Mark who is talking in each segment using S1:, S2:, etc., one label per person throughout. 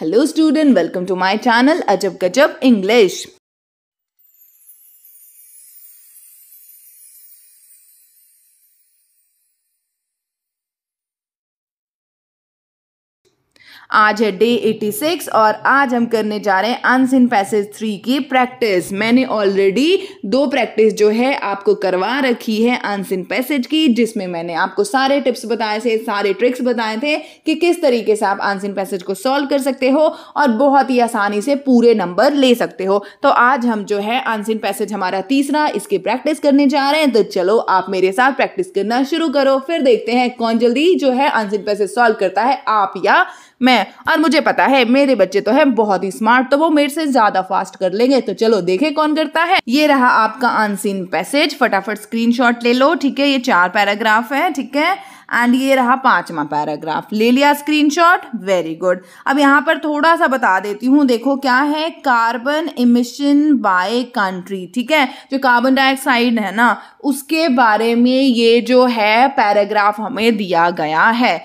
S1: Hello student, welcome to my channel Ajab Gajab English. आज है day 86 और आज हम करने जा रहे हैं अनसिन पैसेज थ्री की प्रैक्टिस मैंने ऑलरेडी दो प्रैक्टिस जो है आपको करवा रखी है अनसिन पैसेज की जिसमें मैंने आपको सारे टिप्स बताए थे सारे ट्रिक्स बताए थे कि किस तरीके से आप अनसिन पैसेज को सॉल्व कर सकते हो और बहुत ही आसानी से पूरे नंबर ले सकते हो तो आज हम जो है अनसिन पैसेज हमारा तीसरा इसकी प्रैक्टिस करने जा रहे हैं तो चलो आप मेरे साथ प्रैक्टिस करना शुरू करो फिर देखते हैं कौन जल्दी जो है अनसिन पैसेज सॉल्व करता है आप या मैं और मुझे पता है मेरे बच्चे तो हैं बहुत ही स्मार्ट तो वो मेरे से ज्यादा फास्ट कर लेंगे तो चलो देखें कौन करता है ये रहा आपका अनसीन पैसेज फटाफट स्क्रीनशॉट ले लो ठीक है ये चार पैराग्राफ है ठीक है एंड ये रहा पांचवा पैराग्राफ ले लिया स्क्रीनशॉट वेरी गुड अब यहाँ पर थोड़ा सा बता देती हूँ देखो क्या है कार्बन इमिशन बाय कंट्री ठीक है जो कार्बन डाइऑक्साइड है ना उसके बारे में ये जो है पैराग्राफ हमें दिया गया है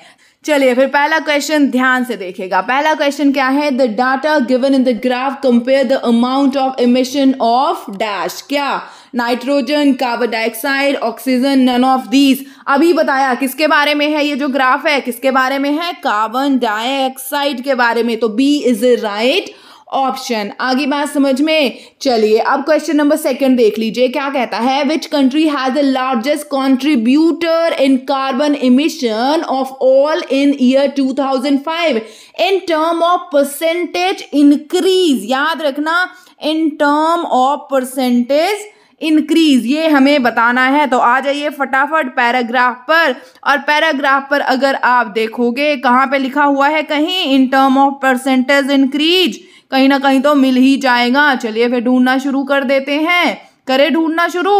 S1: चलिए फिर पहला क्वेश्चन ध्यान से देखेगा पहला क्वेश्चन क्या है the data given in the graph compare the amount of emission of dash क्या nitrogen carbon dioxide oxygen none of these अभी बताया किसके बारे में है ये जो ग्राफ है किसके बारे में है कार्बन डाइऑक्साइड के बारे में तो B is right right option आगे बात समझ में चलिए अब क्वेश्चन नंबर सेकंड देख लीजिए क्या कहता है which country has the largest contributor in carbon emission of all in year 2005 in term of percentage increase याद रखना in term of percentage increase ये हमें बताना है तो आ जाइए फटाफट पैराग्राफ पर और पैराग्राफ पर अगर आप देखोगे कहाँ पे लिखा हुआ है कहीं in term of percentage increase कहीं ना कहीं तो मिल ही जाएगा चलिए फिर ढूंढना शुरू कर देते हैं करे ढूंढना शुरू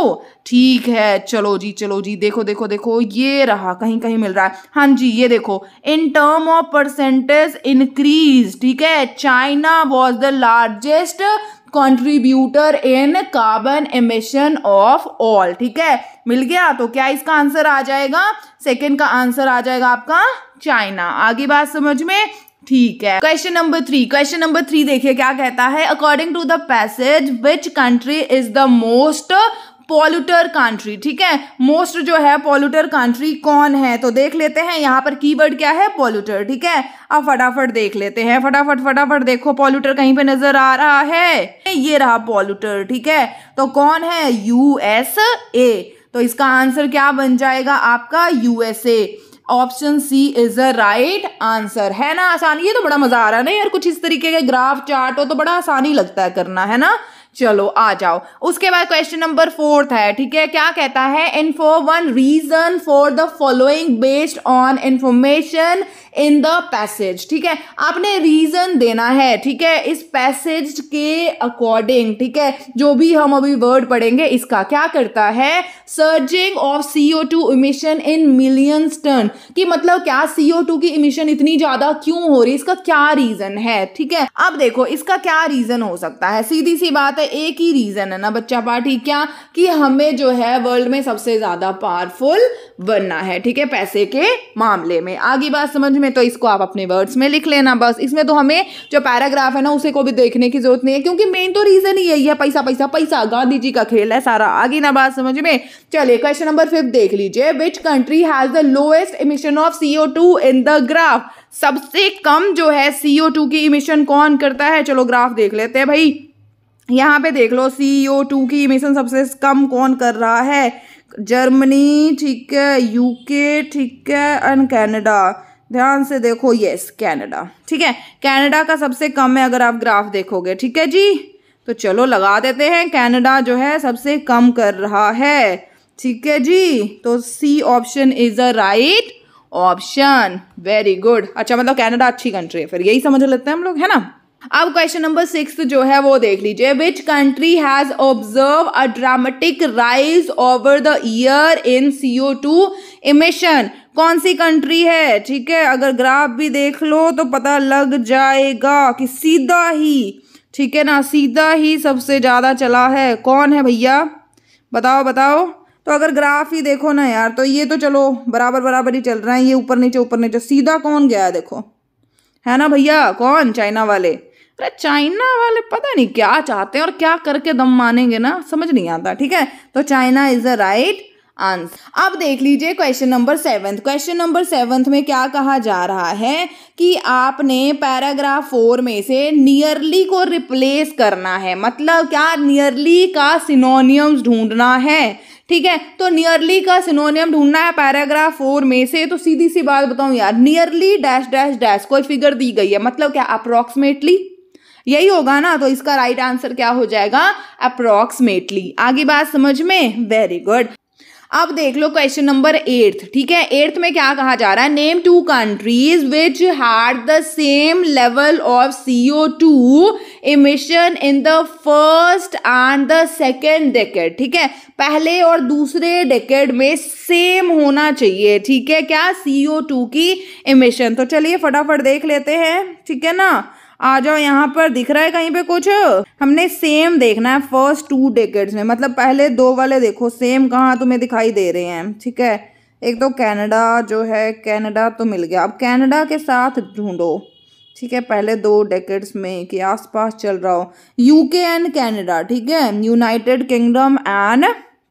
S1: ठीक है चलो जी चलो जी देखो देखो देखो ये रहा कहीं कहीं मिल रहा है हाँ जी ये देखो in term of percentage increase ठीक है China was the largest contributor in carbon emission of all ठीक है मिल गया तो क्या इसका आंसर आ जाएगा सेकेंड का आंसर आ जाएगा आपका चाइना आगे बात समझ में ठीक है question number three question number three देखिए क्या कहता है according to the passage which country is the most polluter country ठीक है मोस्ट जो है पॉल्यूटर कंट्री कौन है तो देख लेते हैं यहाँ पर कीवर्ड क्या है पॉल्यूटर ठीक है अब फटाफट देख लेते हैं फटाफट फटाफट देखो पॉल्यूटर कहीं पे नजर आ रहा है ये रहा पॉल्यूटर ठीक है तो कौन है यूएसए तो इसका आंसर क्या बन जाएगा आपका USA option C is a right answer है ना आसान ये तो बड़ा मजा आ रहा है ना यार कुछ इस तरीके का ग्राफ चार्ट हो तो बड़ा आसानी लगता है करना है ना चलो आ जाओ उसके बाद क्वेश्चन नंबर फोर्थ है ठीक है क्या कहता है in for one reason for the following based on information in the passage ठीक है आपने रीजन देना है ठीक है इस पैसेज के अकॉर्डिंग ठीक है जो भी हम अभी वर्ड पढ़ेंगे इसका क्या करता है surging of CO two emission in millions ton कि मतलब क्या सीओ टू की इमिशन इतनी ज्यादा क्यों हो रही इसका क्या रीजन है ठीक है अब देखो इसका क्या रीजन हो सकता है सीधी सी बात है एक ही रीजन है ना बच्चा पार्टी क्या कि हमें जो है वर्ल्ड में सबसे ज्यादा पावरफुल बनना है ठीक है पैसे के मामले में आगे बात समझ में तो इसको आप अपने वर्ड्स में लिख लेना बस इसमें तो हमें जो पैराग्राफ है ना उसे को भी देखने की जरूरत नहीं है क्योंकि मेन तो रीज़न ही यही है पैसा पैसा पैसा गांधी जी का खेल है सारा आगे ना बात समझ में चलिए क्वेश्चन नंबर फिफ्थ देख लीजिए which country has the lowest emission of C in the graph सबसे कम जो है सी की इमिशन कौन करता है चलो ग्राफ देख लेते हैं भाई यहाँ पे देख लो सी ओ टू की इमिशन सबसे कम कौन कर रहा है जर्मनी ठीक है यूके ठीक है एंड कैनेडा ध्यान से देखो यस कनाडा ठीक है कनाडा का सबसे कम है अगर आप ग्राफ देखोगे ठीक है जी तो चलो लगा देते हैं कनाडा जो है सबसे कम कर रहा है ठीक है जी तो C option is a right option very good अच्छा मतलब कनाडा अच्छी कंट्री है फिर यही समझ लेते हैं हम लोग है ना अब क्वेश्चन नंबर सिक्स जो है वो देख लीजिए which country has observe a dramatic rise over the year in CO two emission कौन सी कंट्री है ठीक है अगर ग्राफ भी देख लो तो पता लग जाएगा कि सीधा ही ठीक है ना सीधा ही सबसे ज़्यादा चला है कौन है भैया बताओ बताओ तो अगर ग्राफ ही देखो ना यार तो ये तो चलो बराबर बराबर ही चल रहा है ये ऊपर नीचे ऊपर नीचे सीधा कौन गया है देखो है ना भैया कौन चाइना वाले अरे चाइना वाले पता नहीं क्या चाहते हैं और क्या करके दम मानेंगे ना समझ नहीं आता ठीक है तो China is a right answer अब देख लीजिए question number seventh question number seventh में क्या कहा जा रहा है कि आपने पैराग्राफ फोर में से नियरली को रिप्लेस करना है मतलब क्या नियरली का सिनोनियम्स ढूंढना है ठीक है तो नियरली का सिनोनियम ढूंढना है पैराग्राफ फोर में से तो सीधी सी बात बताऊं यार नियरली डैश डैश डैश कोई फिगर दी गई है मतलब क्या अप्रोक्सीमेटली यही होगा ना तो इसका राइट आंसर क्या हो जाएगा अप्रोक्सीमेटली आगे बात समझ में वेरी गुड अब देख लो क्वेश्चन नंबर एट्थ ठीक है एट्थ में क्या कहा जा रहा है name two countries which had the same level of CO two emission in the first and the second decade ठीक है पहले और दूसरे डेकेड में सेम होना चाहिए ठीक है क्या सीओ टू की इमिशन तो चलिए फटाफट देख लेते हैं ठीक है ना आ जाओ यहाँ पर दिख रहा है कहीं पे कुछ हमने सेम देखना है फर्स्ट टू डेकेट्स में मतलब पहले दो वाले देखो सेम कहाँ तुम्हें दिखाई दे रहे हैं ठीक है एक तो कनाडा जो है कनाडा तो मिल गया अब कनाडा के साथ ढूंढो ठीक है पहले दो डेकेट्स में के आसपास चल रहा हो यूके एंड कैनेडा ठीक है यूनाइटेड किंगडम एंड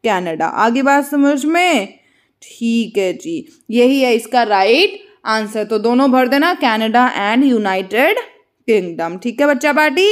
S1: कैनेडा आगे बात समझ में ठीक है जी यही है इसका राइट आंसर तो दोनों भर देना कनाडा एंड यूनाइटेड किंगडम ठीक है बच्चा पार्टी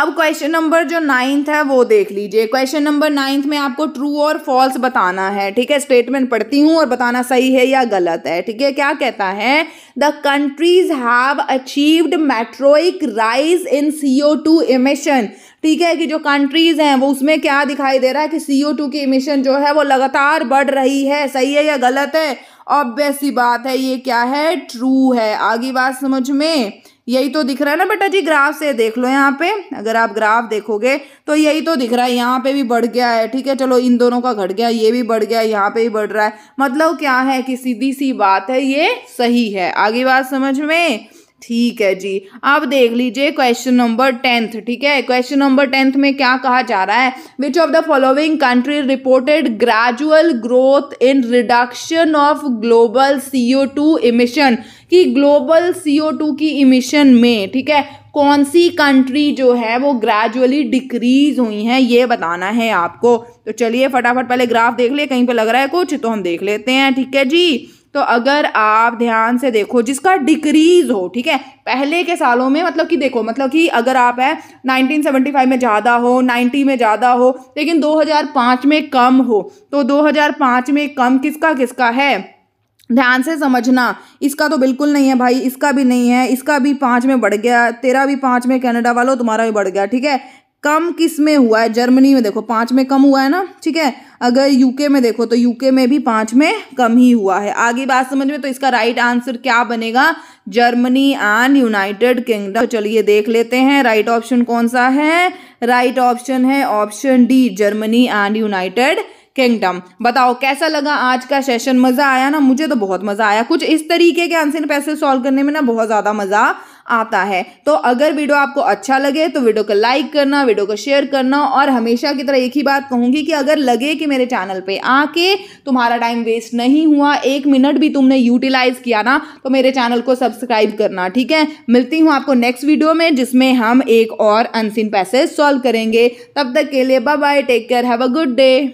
S1: अब क्वेश्चन नंबर जो नाइन्थ है वो देख लीजिए क्वेश्चन नंबर नाइन्थ में आपको ट्रू और फॉल्स बताना है ठीक है स्टेटमेंट पढ़ती हूँ और बताना सही है या गलत है ठीक है क्या कहता है the countries have achieved meteoric rise in C O two emission ठीक है कि जो कंट्रीज हैं वो उसमें क्या दिखाई दे रहा है कि सी ओ टू की इमिशन जो है वो लगातार बढ़ रही है सही है या गलत है ऑब्वियस सी बात है ये क्या है ट्रू है आगे बात समझ में यही तो दिख रहा है ना बेटा जी ग्राफ से देख लो यहाँ पे अगर आप ग्राफ देखोगे तो यही तो दिख रहा है यहाँ पे भी बढ़ गया है ठीक है चलो इन दोनों का घट गया ये भी बढ़ गया है यहाँ पे भी बढ़ रहा है मतलब क्या है कि सीधी सी बात है ये सही है आगे बात समझ में ठीक है जी आप देख लीजिए क्वेश्चन नंबर टेंथ ठीक है क्वेश्चन नंबर टेंथ में क्या कहा जा रहा है which of the following country reported gradual growth in reduction of global CO two emission कि ग्लोबल सीओ टू की इमिशन में ठीक है कौन सी कंट्री जो है वो ग्रेजुअली डिक्रीज हुई हैं ये बताना है आपको तो चलिए फटाफट पहले ग्राफ देख लिए कहीं पर लग रहा है कुछ तो हम देख लेते हैं ठीक है जी तो अगर आप ध्यान से देखो जिसका डिक्रीज हो ठीक है पहले के सालों में मतलब कि देखो मतलब कि अगर आप है 1975 में ज़्यादा हो 90 में ज़्यादा हो लेकिन 2005 में कम हो तो 2005 में कम किसका किसका है ध्यान से समझना इसका तो बिल्कुल नहीं है भाई इसका भी नहीं है इसका भी पाँच में बढ़ गया तेरा भी पाँच में कनाडा वालों तुम्हारा भी बढ़ गया ठीक है कम किस में हुआ है जर्मनी में देखो पाँच में कम हुआ है ना ठीक है अगर यूके में देखो तो यूके में भी पाँच में कम ही हुआ है आगे बात समझ में तो इसका राइट आंसर क्या बनेगा जर्मनी एंड यूनाइटेड किंगडम तो चलिए देख लेते हैं राइट ऑप्शन कौन सा है राइट ऑप्शन है option D Germany and United Kingdom बताओ कैसा लगा आज का सेशन मज़ा आया ना मुझे तो बहुत मज़ा आया कुछ इस तरीके के आंसर पैसे सॉल्व करने में ना बहुत ज़्यादा मज़ा आता है तो अगर वीडियो आपको अच्छा लगे तो वीडियो को लाइक करना वीडियो को शेयर करना और हमेशा की तरह एक ही बात कहूँगी कि अगर लगे कि मेरे चैनल पर आके तुम्हारा टाइम वेस्ट नहीं हुआ एक मिनट भी तुमने यूटिलाइज़ किया ना तो मेरे चैनल को सब्सक्राइब करना ठीक है मिलती हूँ आपको नेक्स्ट वीडियो में जिसमें हम एक और अनसिन पैसेज सॉल्व करेंगे तब तक के लिए bye bye take care have a good day